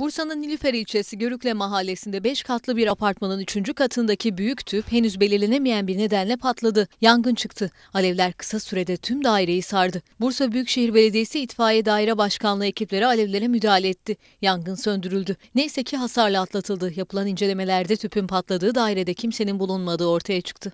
Bursa'nın Nilüfer ilçesi Görükle mahallesinde 5 katlı bir apartmanın 3. katındaki büyük tüp henüz belirlenemeyen bir nedenle patladı. Yangın çıktı. Alevler kısa sürede tüm daireyi sardı. Bursa Büyükşehir Belediyesi İtfaiye Daire Başkanlığı ekipleri alevlere müdahale etti. Yangın söndürüldü. Neyse ki hasarla atlatıldı. Yapılan incelemelerde tüpün patladığı dairede kimsenin bulunmadığı ortaya çıktı.